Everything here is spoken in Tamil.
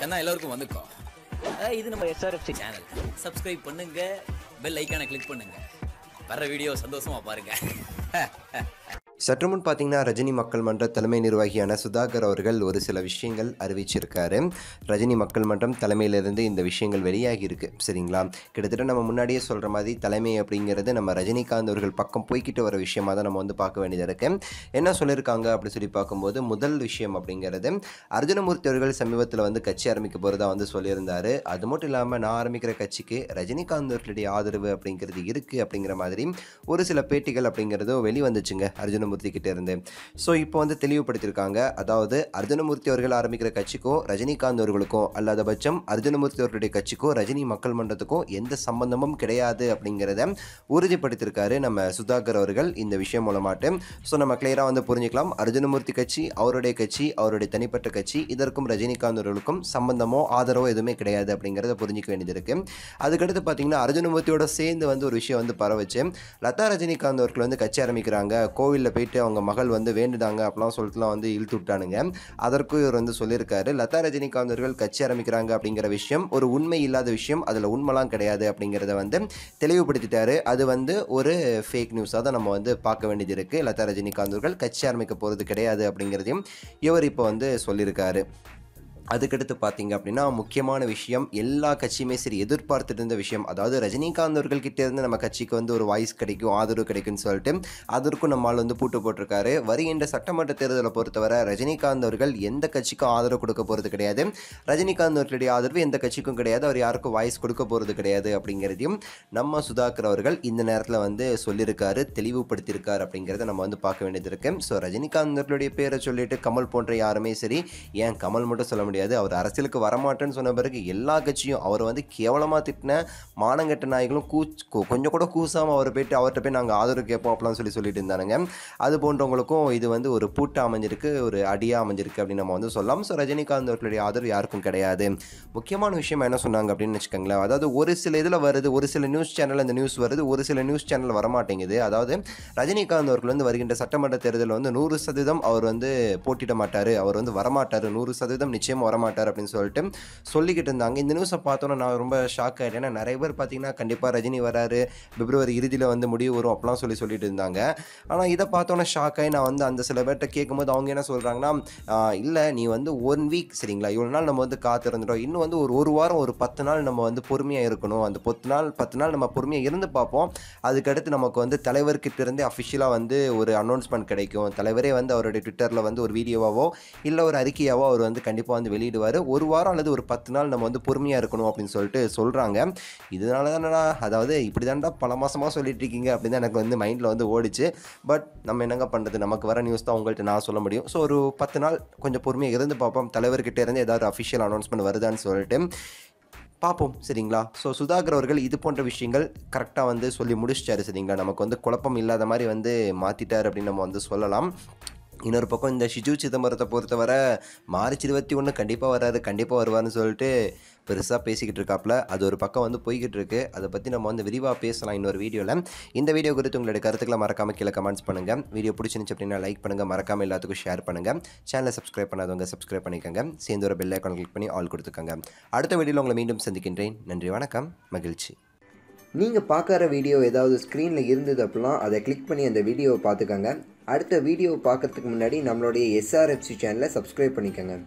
கண்ணா எல்லோருக்கும் வந்துக்கோ இது நம்ம எஸ்ஆர்எஃப்சி சேனல் சப்ஸ்கிரைப் பண்ணுங்கள் பெல் ஐக்கானை கிளிக் பண்ணுங்கள் வர வீடியோ சந்தோஷமாக பாருங்கள் சற்று முன் பார்த்தீங்கன்னா ரஜினி மக்கள் மன்ற தலைமை நிர்வாகியான சுதாகர் அவர்கள் ஒரு சில விஷயங்கள் அறிவிச்சிருக்காரு ரஜினி மக்கள் மன்றம் தலைமையிலிருந்து இந்த விஷயங்கள் வெளியாகி இருக்கு சரிங்களா கிட்டத்தட்ட நம்ம முன்னாடியே சொல்கிற மாதிரி தலைமை அப்படிங்கிறது நம்ம ரஜினிகாந்த் அவர்கள் பக்கம் போய்கிட்டு வர விஷயமாக தான் நம்ம வந்து பார்க்க வேண்டியதாக இருக்கு என்ன சொல்லியிருக்காங்க அப்படின்னு சொல்லி பார்க்கும்போது முதல் விஷயம் அப்படிங்கிறது அர்ஜுனமூர்த்தி அவர்கள் சமீபத்தில் வந்து கட்சி ஆரம்பிக்க போகிறதா வந்து சொல்லியிருந்தார் அது மட்டும் இல்லாமல் நான் ஆரம்பிக்கிற கட்சிக்கு ரஜினிகாந்த் அவர்களுடைய ஆதரவு அப்படிங்கிறது இருக்குது அப்படிங்கிற மாதிரி ஒரு சில பேட்டிகள் அப்படிங்கிறதோ வெளிவந்துச்சுங்க அர்ஜுன அர்ஜுனமூர்த்தி இருந்து ஸோ இப்போ வந்து தெளிவுபடுத்தியிருக்காங்க அதாவது அர்ஜுனமூர்த்தி அவர்கள் ஆரம்பிக்கிற கட்சிக்கும் ரஜினிகாந்த் அவர்களுக்கும் அல்லாத பட்சம் அர்ஜுனமூர்த்தி அவர்களுடைய கட்சிக்கும் ரஜினி மக்கள் மன்றத்துக்கும் எந்த சம்பந்தமும் கிடையாது அப்படிங்கிறத உறுதிப்படுத்தியிருக்காரு நம்ம சுதாகர் அவர்கள் இந்த விஷயம் மூலமாட்டு ஸோ நம்ம கிளியராக வந்து புரிஞ்சுக்கலாம் அர்ஜுனமூர்த்தி கட்சி அவருடைய கட்சி அவருடைய தனிப்பட்ட கட்சி இதற்கும் ரஜினிகாந்த் அவர்களுக்கும் சம்பந்தமோ ஆதரவோ எதுவுமே கிடையாது அப்படிங்கிறத புரிஞ்சிக்க வேண்டியது அதுக்கடுத்து பார்த்தீங்கன்னா அர்ஜுனமூர்த்தியோட சேர்ந்து வந்து ஒரு விஷயம் வந்து பரவச்சு லதா ரஜினிகாந்த் அவர்கள் வந்து கட்சி ஆரம்பிக்கிறாங்க கோவிலில் போயிட்டு அவங்க மகள் வந்து வேண்டுதாங்க அப்படிலாம் சொல்லிட்டுலாம் வந்து இழுத்து விட்டானுங்க அதற்கும் இவர் வந்து சொல்லியிருக்காரு லதா ரஜினிகாந்த் அவர்கள் கட்சி ஆரம்பிக்கிறாங்க அப்படிங்கிற விஷயம் ஒரு உண்மை இல்லாத விஷயம் அதில் உண்மைலாம் கிடையாது அப்படிங்கிறத வந்து தெளிவுபடுத்திட்டாரு அது வந்து ஒரு ஃபேக் நியூஸாக தான் நம்ம வந்து பார்க்க வேண்டியது இருக்குது லதா ரஜினிகாந்த் அவர்கள் கட்சி ஆரம்பிக்க போகிறது கிடையாது அப்படிங்கிறதையும் இவர் இப்போ வந்து சொல்லியிருக்காரு அதுக்கடுத்து பார்த்தீங்க அப்படின்னா முக்கியமான விஷயம் எல்லா கட்சியுமே சரி எதிர்பார்த்துட்டு இருந்த விஷயம் அதாவது ரஜினிகாந்த் அவர்கள்கிட்ட இருந்து நம்ம கட்சிக்கு வந்து ஒரு வாய்ஸ் கிடைக்கும் ஆதரவு கிடைக்கும்னு சொல்லிட்டு அதற்கும் நம்மால் வந்து பூட்டு போட்டிருக்காரு வருகின்ற சட்டமன்ற தேர்தலை பொறுத்தவரை ரஜினிகாந்த் அவர்கள் எந்த கட்சிக்கும் ஆதரவு கொடுக்க போகிறது கிடையாது ரஜினிகாந்த் அவர்களுடைய ஆதரவு எந்த கட்சிக்கும் கிடையாது அவர் யாருக்கும் வாய்ஸ் கொடுக்க போகிறது கிடையாது அப்படிங்கிறதையும் நம்ம சுதாகர் அவர்கள் இந்த நேரத்தில் வந்து சொல்லியிருக்காரு தெளிவுபடுத்தியிருக்காரு அப்படிங்கிறத நம்ம வந்து பார்க்க வேண்டியது இருக்குது ஸோ ரஜினிகாந்த் அவர்களுடைய பேரை சொல்லிட்டு கமல் போன்ற யாருமே சரி ஏன் கமல் மட்டும் சொல்ல முடியாது முடியாது அவர் அரசியலுக்கு வரமாட்டேன்னு சொன்ன பிறகு எல்லா கட்சியும் அவர் வந்து கேவலமாக திட்டின மானங்கட்ட நாய்களும் கூச் கொஞ்சம் கூட கூசாமல் அவர் போயிட்டு அவர்கிட்ட போய் நாங்கள் ஆதரவு கேட்போம் அப்படிலாம் சொல்லி சொல்லிட்டு இருந்தானுங்க அது போன்றவங்களுக்கும் இது வந்து ஒரு பூட்டை அமைஞ்சிருக்கு ஒரு அடியாக அமைஞ்சிருக்கு அப்படின்னு நம்ம வந்து சொல்லலாம் ஸோ ரஜினிகாந்த் அவர்களுடைய ஆதரவு யாருக்கும் கிடையாது முக்கியமான விஷயம் என்ன சொன்னாங்க அப்படின்னு வச்சுக்கோங்களேன் அதாவது ஒரு சில இதில் வருது ஒரு சில நியூஸ் சேனல் அந்த நியூஸ் வருது ஒரு சில நியூஸ் சேனல் வரமாட்டேங்குது அதாவது ரஜினிகாந்த் அவர்கள் வந்து வருகின்ற சட்டமன்ற தேர்தலில் வந்து நூறு சதவீதம் அவர் வந்து போட்டிட மாட்டார் அவர் வந்து வரமாட்டார் நூறு சதவீதம் நிச்சயமாக வரமாட்டார் அப்படின்னு சொல்லிட்டு சொல்லிக்கிட்டு இருந்தாங்க இந்த நியூஸை பார்த்தோன்னே நான் ரொம்ப ஷாக் ஆகிட்டேன் ஏன்னா நிறைய பேர் பார்த்தீங்கன்னா கண்டிப்பாக ரஜினி வராரு பிப்ரவரி இறுதியில் வந்து முடிவு வரும் அப்படிலாம் சொல்லி சொல்லிட்டு இருந்தாங்க ஆனால் இதை பார்த்தோன்னே ஷாக் ஆகி நான் வந்து அந்த சில பேர்கிட்ட கேட்கும்போது அவங்க என்ன சொல்கிறாங்கன்னா இல்லை நீ வந்து ஒன் வீக் சரிங்களா இவ்வளோ நாள் நம்ம வந்து காத்திருந்துட்டோம் இன்னும் வந்து ஒரு ஒரு வாரம் ஒரு பத்து நாள் நம்ம வந்து பொறுமையாக இருக்கணும் அந்த பத்து நாள் பத்து நாள் நம்ம பொறுமையாக இருந்து பார்ப்போம் அதுக்கடுத்து நமக்கு வந்து தலைவர்கிட்ட இருந்தே அஃபிஷியலாக வந்து ஒரு அனௌன்ஸ்மெண்ட் கிடைக்கும் தலைவரே வந்து அவருடைய ட்விட்டரில் வந்து ஒரு வீடியோவாவோ இல்லை ஒரு அறிக்கையாவோ அவர் வந்து கண்டிப்பாக வந்து வெளியிடுவார் ஒரு வாரம் அல்லது ஒரு பத்து நாள் நம்ம வந்து பொறுமையாக இருக்கணும் அப்படின்னு சொல்லிட்டு சொல்கிறாங்க இதனால தானடா அதாவது இப்படி தான்டா பல மாதமாக சொல்லிட்டு இருக்கீங்க அப்படின்னு தான் எனக்கு வந்து மைண்டில் வந்து ஓடிச்சு பட் நம்ம என்னங்க பண்ணுறது நமக்கு வர நியூஸ் தான் உங்கள்கிட்ட நான் சொல்ல முடியும் ஸோ ஒரு பத்து நாள் கொஞ்சம் பொறுமையாக இருந்து பார்ப்போம் தலைவர்கிட்ட இருந்து ஏதாவது அஃபிஷியல் அனௌன்ஸ்மெண்ட் வருதான்னு சொல்லிட்டு பார்ப்போம் சரிங்களா ஸோ சுதாகர் அவர்கள் இது போன்ற விஷயங்கள் கரெக்டாக வந்து சொல்லி முடிச்சிட்டாரு சரிங்களா நமக்கு வந்து குழப்பம் இல்லாத மாதிரி வந்து மாற்றிட்டார் அப்படின்னு நம்ம வந்து சொல்லலாம் இன்னொரு பக்கம் இந்த ஷிஜு சிதம்பரத்தை பொறுத்தவரை மார்ச் இருபத்தி ஒன்று கண்டிப்பாக வராது கண்டிப்பாக வருவார்னு சொல்லிட்டு பெருசாக பேசிக்கிட்டு இருக்காப்புல அது ஒரு பக்கம் வந்து போய்கிட்டு இருக்கு அதை பற்றி நம்ம வந்து விரிவாக பேசலாம் இன்னொரு வீடியோவில் இந்த வீடியோ குறித்து உங்களுடைய கருத்துக்களை மறக்காமல் கீழே கமெண்ட்ஸ் பண்ணுங்கள் வீடியோ பிடிச்சிருந்துச்சு அப்படின்னா லைக் பண்ணுங்கள் மறக்காமல் எல்லாத்துக்கும் ஷேர் பண்ணுங்கள் சேனலை சப்ஸ்கிரைப் பண்ணாதவங்க சப்ஸ்கிரைப் பண்ணிக்கோங்க சேர்ந்து ஒரு பெல் ஐக்கான் கிளிக் பண்ணி ஆல் கொடுத்துக்கோங்க அடுத்த வீடியோவில் உங்களை மீண்டும் சந்திக்கின்றேன் நன்றி வணக்கம் மகிழ்ச்சி நீங்கள் பார்க்குற வீடியோ ஏதாவது ஸ்க்ரீனில் இருந்தது அப்படிலாம் அதை கிளிக் பண்ணி அந்த வீடியோவை பார்த்துக்கோங்க அடுத்த வீடியோவை பார்க்குறதுக்கு முன்னாடி நம்மளுடைய எஸ்ஆர்எஃப்சி சேனலை சப்ஸ்கிரைப் பண்ணிக்கோங்க